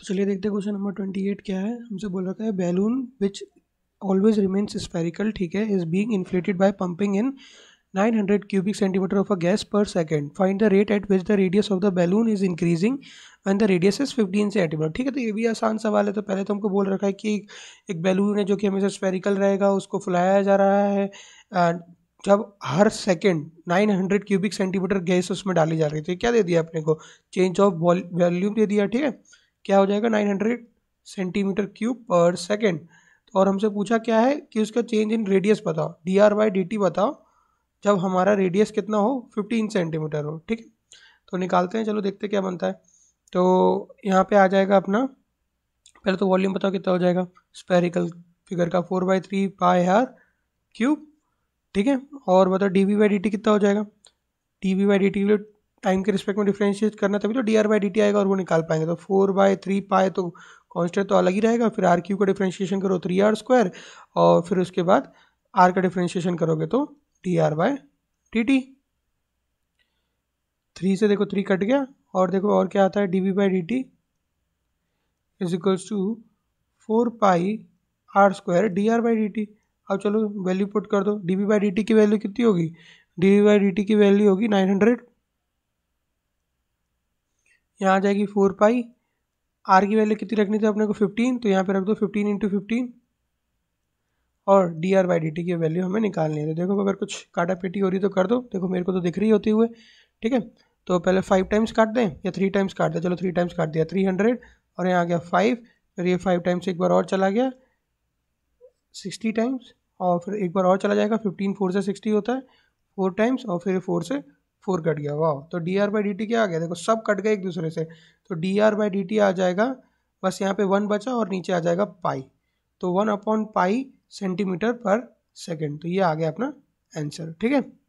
तो चलिए देखते हैं क्वेश्चन नंबर ट्वेंटी एट क्या है हमसे बोल रखा है balloon which always remains spherical ठीक है is being inflated by pumping in 900 cubic centimetre of a gas per second. Find the rate at which the radius of the balloon is increasing when the radius is 15 centimetre ठीक है तो ये भी आसान सवाल है तो पहले तो हमको बोल रखा है कि एक बैलून है जो कि हमेशा स्पेरिकल रहेगा उसको फुलाया जा रहा है जब हर नाइन 900 क्यूबिक सेंटीमीटर गैस उसमें डाली जा रही थी क्या दे दिया अपने को चेंज ऑफ वॉल्यूम दे दिया ठीक है क्या हो जाएगा 900 सेंटीमीटर क्यूब पर सेकेंड तो और हमसे पूछा क्या है कि उसका चेंज इन रेडियस बताओ d r by d t बताओ जब हमारा रेडियस कितना हो 15 सेंटीमीटर हो ठीक है तो निकालते हैं चलो देखते क्या बनता है तो यहाँ पे आ जाएगा अपना पहले तो वॉल्यूम बताओ कितना हो जाएगा स्पेरिकल फिगर का four by three pi r cube ठीक है और बताओ d v by d t कितना हो जाएगा d v by d t के लिए टाइम के रिस्पेक्ट में डिफ्रेंशिएट करना तभी तो d r by d t आएगा और वो निकाल पाएंगे तो फोर बाय थ्री पाए तो कॉन्स्टेंट तो अलग ही रहेगा फिर आर क्यू का डिफ्रेंशिएशन करो थ्री आर स्क्वायर और फिर उसके बाद आर का डिफ्रेंशिएशन करोगे तो d r by d t three से देखो थ्री कट गया और देखो और क्या आता है d v by d t is equals to four pi r square d r by d t अब चलो वैल्यू पुट कर दो d v by d t की वैल्यू कितनी होगी d v by d t की वैल्यू होगी nine hundred यहाँ आ जाएगी फोर पाई आर की वैल्यू कितनी रखनी थी अपने को फिफ्टीन तो यहाँ पे रख दो फिफ्टीन इंटू फिफ्टीन और d r by d t की वैल्यू हमें निकालनी है तो देखो अगर कुछ काटा पेटी हो रही तो कर दो देखो मेरे को तो दिख रही होती हुए ठीक है तो पहले फाइव टाइम्स काट दें या थ्री टाइम्स काट दें चलो थ्री टाइम्स काट दिया थ्री हंड्रेड और यहाँ आ गया फाइव फिर ये फाइव टाइम्स एक बार और चला गया सिक्सटी टाइम्स और फिर एक बार और चला जाएगा फिफ्टीन फोर से सिक्सटी होता है फोर टाइम्स और फिर फोर से फोर कट गया वाह तो d r by d t क्या आ गया देखो सब कट गए एक दूसरे से तो d r by d t आ जाएगा बस यहाँ पे वन बचा और नीचे आ जाएगा पाई तो one upon pi centimetre per second तो ये आ गया अपना आंसर ठीक है